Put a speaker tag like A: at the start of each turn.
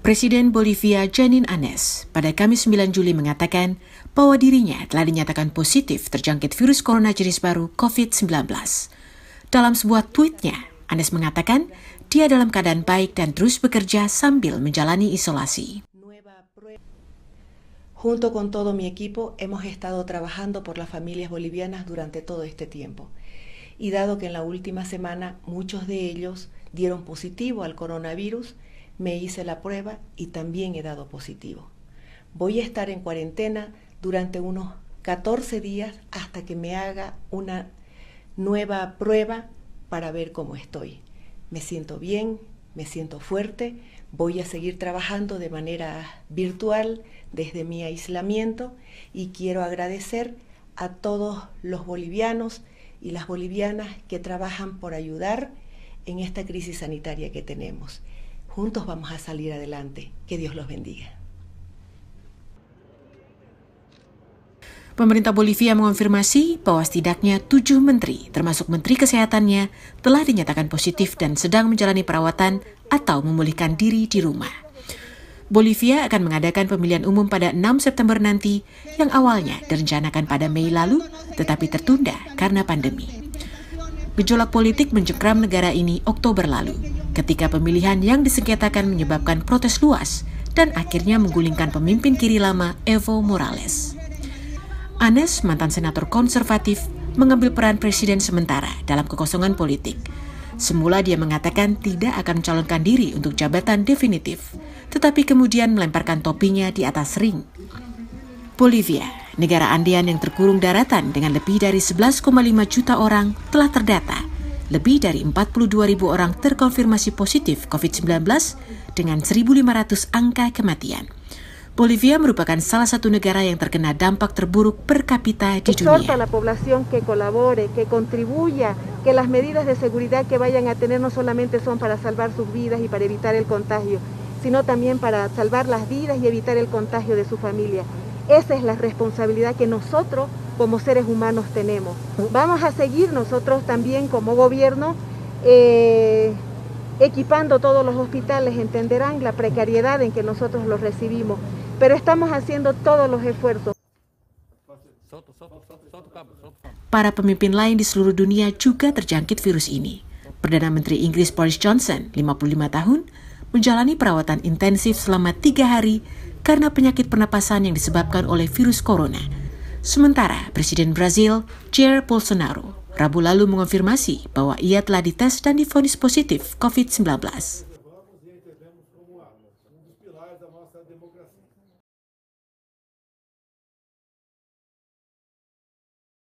A: Presiden Bolivia Janin Anes pada Kamis 9 Juli mengatakan bahwa dirinya telah dinyatakan positif terjangkit virus corona jenis baru COVID-19. Dalam sebuah tweetnya, Anes mengatakan dia dalam keadaan baik dan terus bekerja sambil menjalani isolasi.
B: Junto con todo mi equipo hemos estado trabajando por las familias bolivianas durante todo este tiempo. y dado que en la última semana muchos de ellos dieron positivo al coronavirus, me hice la prueba y también he dado positivo. Voy a estar en cuarentena durante unos 14 días hasta que me haga una nueva prueba para ver cómo estoy. Me siento bien, me siento fuerte, voy a seguir trabajando de manera virtual desde mi aislamiento y quiero agradecer a todos los bolivianos y las bolivianas que trabajan por ayudar en esta crisis sanitaria que tenemos. Juntos vamos a salir adelante. Que Dios los bendiga.
A: Pemerintah Bolivia mengonfirmasi bahwa setidaknya tujuh menteri, termasuk menteri kesehatannya, telah dinyatakan positif dan sedang menjalani perawatan atau memulihkan diri di rumah. Bolivia akan mengadakan pemilihan umum pada 6 September nanti yang awalnya direncanakan pada Mei lalu tetapi tertunda karena pandemi. Gejolak politik mencekram negara ini Oktober lalu ketika pemilihan yang disengketakan menyebabkan protes luas dan akhirnya menggulingkan pemimpin kiri lama Evo Morales. Anes, mantan senator konservatif, mengambil peran presiden sementara dalam kekosongan politik Semula dia mengatakan tidak akan mencalonkan diri untuk jabatan definitif, tetapi kemudian melemparkan topinya di atas ring. Bolivia, negara andean yang terkurung daratan dengan lebih dari 11,5 juta orang telah terdata. Lebih dari 42 ribu orang terkonfirmasi positif COVID-19 dengan 1.500 angka kematian. Bolivia merupakan salah satu negara yang terkena dampak terburuk per capita di dunia.
C: la población que colabore, que contribuya, que las medidas de seguridad que vayan a tener no solamente son para salvar sus vidas y para evitar el contagio, sino también para salvar las vidas y evitar el contagio de su familia. Esa es la responsabilidad que nosotros como seres humanos tenemos. Vamos a seguir nosotros también como gobierno eh, equipando todos los hospitales, entenderán la precariedad en que nosotros los recibimos. pero estamos haciendo todos los esfuerzos.
A: Para pemimpin lain di seluruh dunia juga terjangkit virus ini. Perdana Menteri Inggris Boris Johnson, 55 tahun, menjalani perawatan intensif selama tiga hari karena penyakit pernapasan yang disebabkan oleh virus corona. Sementara Presiden Brazil, Jair Bolsonaro, Rabu lalu mengonfirmasi bahwa ia telah dites dan difonis positif COVID-19. da nossa democracia.